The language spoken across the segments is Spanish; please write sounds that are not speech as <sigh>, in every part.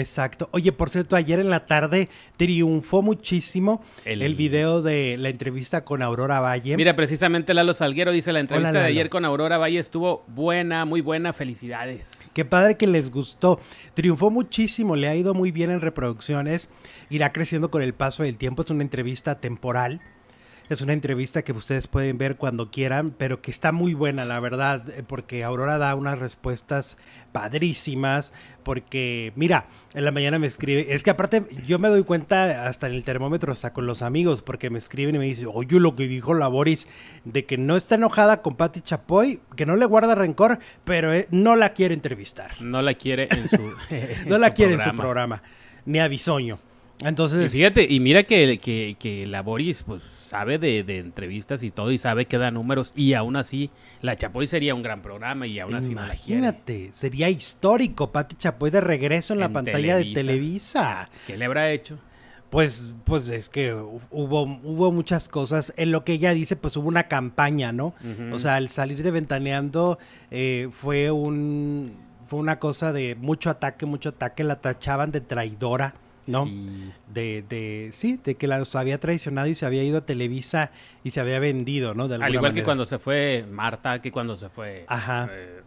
Exacto. Oye, por cierto, ayer en la tarde triunfó muchísimo el, video de la entrevista con Aurora Valle. Mira, precisamente Lalo Salguero dice, la entrevista de ayer con Aurora Valle estuvo buena, muy buena, felicidades. Qué padre que les gustó. Triunfó muchísimo, le ha ido muy bien en reproducciones, irá creciendo con el paso del tiempo, es una entrevista temporal. Es una entrevista que ustedes pueden ver cuando quieran, pero que está muy buena, la verdad, eh, porque Aurora da unas respuestas padrísimas, porque mira, en la mañana me escribe, es que aparte yo me doy cuenta hasta en el termómetro, hasta con los amigos, porque me escriben y me dicen, oye, lo que dijo la Boris, de que no está enojada con Patti Chapoy, que no le guarda rencor, pero eh, no la quiere entrevistar. No la quiere en su... <laughs> no la quiere programa. en su programa, ni avisoño. Entonces. Y fíjate, y mira que, que, que la Boris, pues, sabe de, entrevistas y todo, y sabe que da números, y aún así, la Chapoy sería un gran programa, y aún así. Imagínate, sería histórico, Pati Chapoy de regreso en, la pantalla de Televisa. ¿Qué le habrá hecho? Pues, pues es que hubo, hubo muchas cosas. En lo que ella dice, pues hubo una campaña, ¿no? O sea, el salir de Ventaneando eh, fue un. Fue una cosa de mucho ataque, mucho ataque. La tachaban de traidora ¿no? De, de, sí, de que los había traicionado y se había ido a Televisa y se había vendido, ¿no? De Al igual que cuando se fue Marta, que cuando se fue eh,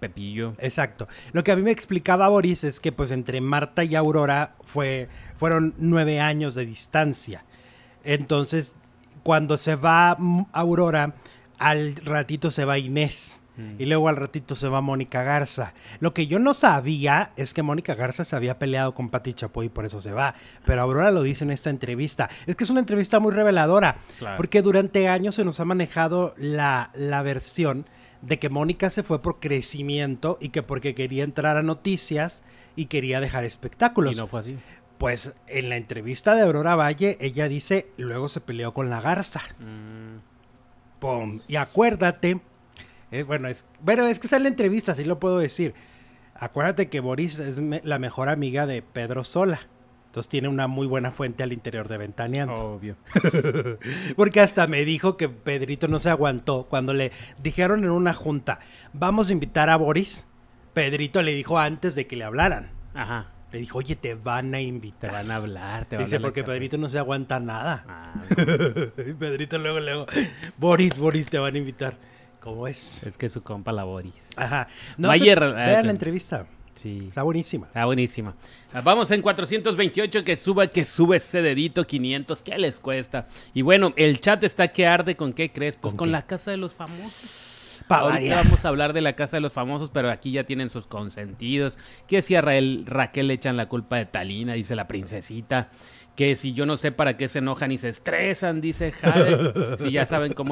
Pepillo. Exacto. Lo que a mí me explicaba Boris es que pues entre Marta y Aurora fue, fueron nueve años de distancia. Entonces, cuando se va mm, Aurora, al ratito se va Inés. Y luego al ratito se va Mónica Garza. Lo que yo no sabía es que Mónica Garza se había peleado con Pati Chapoy y por eso se va. Pero Aurora lo dice en esta entrevista. Es que es una entrevista muy reveladora. Porque durante años se nos ha manejado la, versión de que Mónica se fue por crecimiento y que porque quería entrar a noticias y quería dejar espectáculos. Y no fue así. Pues en la entrevista de Aurora Valle, ella dice, luego se peleó con la garza. Mm. Y acuérdate bueno, es, bueno, es que sale entrevista, así lo puedo decir. Acuérdate que Boris es la mejor amiga de Pedro Sola. Entonces tiene una muy buena fuente al interior de Ventaneando. Obvio. <laughs> Porque hasta me dijo que Pedrito no se aguantó cuando le dijeron en una junta, vamos a invitar a Boris. Pedrito le dijo antes de que le hablaran. Ajá. Le dijo, oye, te van a invitar. Te van a hablar, te van Dice, Dice, porque Pedrito no se aguanta nada. Ah, <laughs> Pedrito luego, luego, Boris, Boris, te van a invitar. ¿Cómo es? Es que su compa la Ajá. No, vean ah, la entrevista. Sí. Está buenísima. Está buenísima. Ah, vamos en 428, que suba, que sube ese dedito, 500, ¿qué les cuesta? Y bueno, el chat está que arde, ¿con qué crees? Pues con, la casa de los famosos. vamos a hablar de la casa de los famosos, pero aquí ya tienen sus consentidos. Que si a Raquel le echan la culpa de Talina, dice la princesita. Que si yo no sé para qué se enojan y se estresan, dice Jade. <laughs> si ya saben cómo